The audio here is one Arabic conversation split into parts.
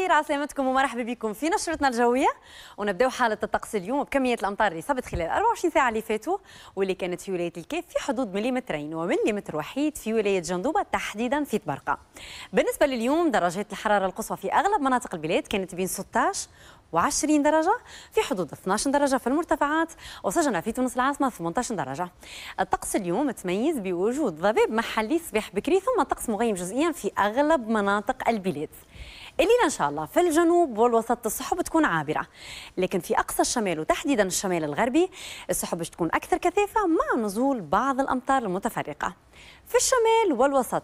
الخير على سلامتكم ومرحبا بكم في نشرتنا الجويه ونبداو حاله الطقس اليوم بكميه الامطار اللي صبت خلال 24 ساعه اللي فاتوا واللي كانت في ولايه الكيف في حدود مليمترين ومليمتر وحيد في ولايه جندوبه تحديدا في تبرقه بالنسبه لليوم درجات الحراره القصوى في اغلب مناطق البلاد كانت بين 16 وعشرين درجة في حدود 12 درجة في المرتفعات وسجن في تونس العاصمة 18 درجة الطقس اليوم تميز بوجود ضباب محلي صباح بكري ثم طقس مغيم جزئيا في أغلب مناطق البلاد الليله ان شاء الله في الجنوب والوسط السحب تكون عابره لكن في اقصى الشمال وتحديدا الشمال الغربي السحب تكون اكثر كثافه مع نزول بعض الامطار المتفرقه في الشمال والوسط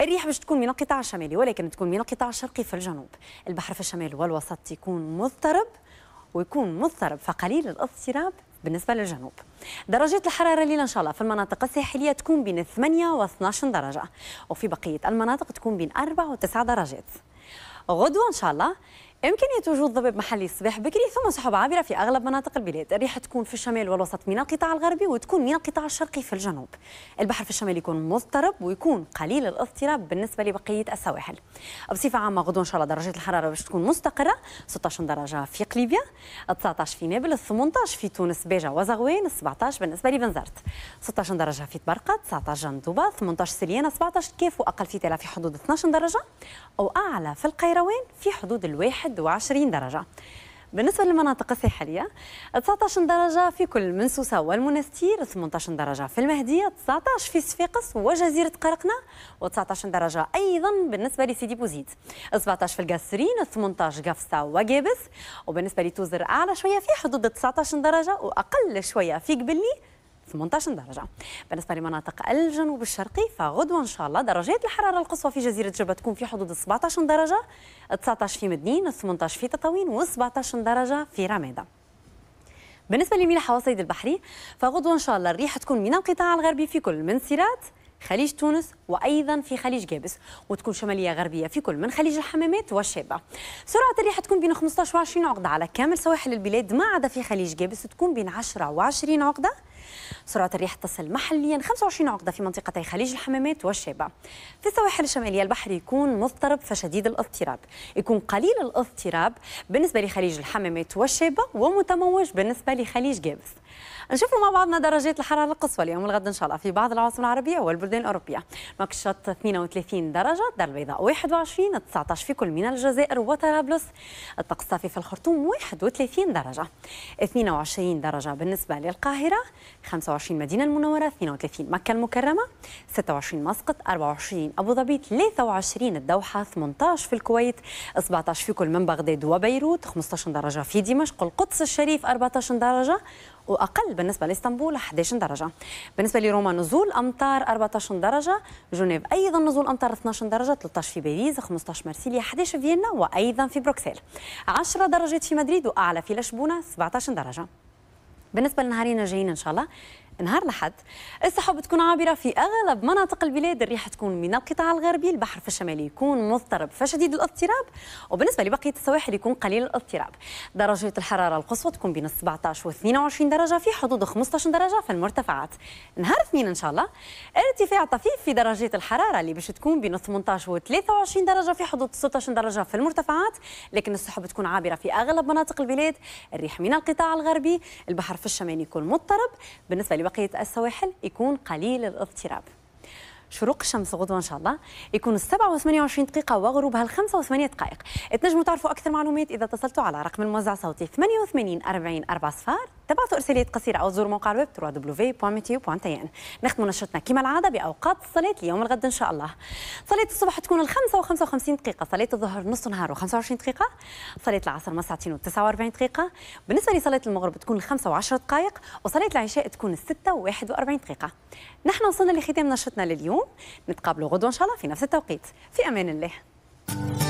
الريح باش تكون من القطاع الشمالي ولكن تكون من القطاع الشرقي في الجنوب البحر في الشمال والوسط يكون مضطرب ويكون مضطرب فقليل الاضطراب بالنسبة للجنوب درجات الحرارة الليلة إن شاء الله في المناطق الساحلية تكون بين 8 و 12 درجة وفي بقية المناطق تكون بين 4 و 9 درجات غدوة إن شاء الله إمكانية وجود ضباب محلي الصباح بكري ثم سحب عابرة في أغلب مناطق البلاد، الريح تكون في الشمال والوسط من القطاع الغربي وتكون من القطاع الشرقي في الجنوب. البحر في الشمال يكون مضطرب ويكون قليل الاضطراب بالنسبة لبقية السواحل. بصفة عامة غدو إن شاء الله درجات الحرارة باش تكون مستقرة 16 درجة في قليبيا، 19 في نابلس، 18 في تونس باجة وزغوان، 17 بالنسبة لبنزرت، 16 درجة في تبرقة، 19 جندوبة، 18 سليانة، 17 كيف وأقل في تلا في حدود 12 درجة أو أعلى في القيروان في حدود الواحد 21 درجة بالنسبة للمناطق الساحلية 19 درجة في كل من سوسة والمنستير 18 درجة في المهدية 19 في صفاقس وجزيرة قرقنة و19 درجة أيضا بالنسبة لسيدي بوزيد 17 في القاسرين 18 قفصة وقابس وبالنسبة لتوزر أعلى شوية في حدود 19 درجة وأقل شوية في قبلي 18 درجة بالنسبة لمناطق الجنوب الشرقي فغدوة إن شاء الله درجات الحرارة القصوى في جزيرة جبة تكون في حدود 17 درجة 19 في مدنين 18 في تطاوين و17 درجة في رمادة بالنسبة لميناء وصيد البحري فغدوة إن شاء الله الريح تكون من القطاع الغربي في كل من سيرات خليج تونس وايضا في خليج جابس وتكون شماليه غربيه في كل من خليج الحمامات والشابه سرعه الريح تكون بين 15 و20 عقده على كامل سواحل البلاد ما عدا في خليج جابس تكون بين 10 و20 عقده سرعة الرياح تصل محليا 25 عقدة في منطقتي خليج الحمامات والشابع في السواحل الشمالية البحر يكون مضطرب فشديد الاضطراب يكون قليل الاضطراب بالنسبة لخليج الحمامات والشابع ومتموج بالنسبة لخليج جابس نشوفوا مع بعضنا درجات الحراره القصوى اليوم والغد ان شاء الله في بعض العواصم العربيه والبلدان الاوروبيه مكشط 32 درجه الدار البيضاء 21 19 في كل من الجزائر وطرابلس الطقس الصافي في الخرطوم 31 درجه 22 درجه بالنسبه للقاهره 25 مدينه المنوره 32 مكه المكرمه 26 مسقط 24 ابو ظبي 23 الدوحه 18 في الكويت 17 في كل من بغداد وبيروت 15 درجه في دمشق القدس الشريف 14 درجه وأقل بالنسبة لإسطنبول 11 درجة بالنسبة لروما نزول أمطار 14 درجة جنيف أيضا نزول أمطار 12 درجة 13 في باريس 15 مرسيليا 11 في فيينا وأيضا في بروكسل 10 درجات في مدريد وأعلى في لشبونة 17 درجة بالنسبة لنهارين الجايين إن شاء الله نهار الأحد السحب تكون عابرة في أغلب مناطق البلاد الريح تكون من القطاع الغربي البحر في الشمال يكون مضطرب فشديد الاضطراب وبالنسبة لبقية السواحل يكون قليل الاضطراب درجة الحرارة القصوى تكون بين 17 و 22 درجة في حدود 15 درجة في المرتفعات نهار اثنين إن شاء الله ارتفاع طفيف في درجة الحرارة اللي باش تكون بين 18 و 23 درجة في حدود 16 درجة في المرتفعات لكن السحب تكون عابرة في أغلب مناطق البلاد الريح من القطاع الغربي البحر في الشمال يكون مضطرب بالنسبة لبقية السواحل يكون قليل الاضطراب شروق الشمس غدوه ان شاء الله يكون 7 و28 دقيقه وغروبها ال 85 دقائق تنجموا تعرفوا اكثر معلومات اذا اتصلتوا على رقم الموزع صوتي 88 40 4 صفار تبعثوا ارسالات قصيره او زوروا موقع الويب www.meteo.tn نختم نشرتنا كما العاده باوقات الصلاه ليوم الغد ان شاء الله صلاه الصبح تكون الخمسة و55 دقيقه صلاه الظهر نص نهار و25 دقيقه صلاه العصر ما ساعتين و49 دقيقه بالنسبه لصلاه المغرب تكون الخمسة و10 دقائق وصلاه العشاء تكون الستة و41 دقيقه نحن وصلنا لختام نشرتنا لليوم نتقابلوا غدوه ان شاء الله في نفس التوقيت في امان الله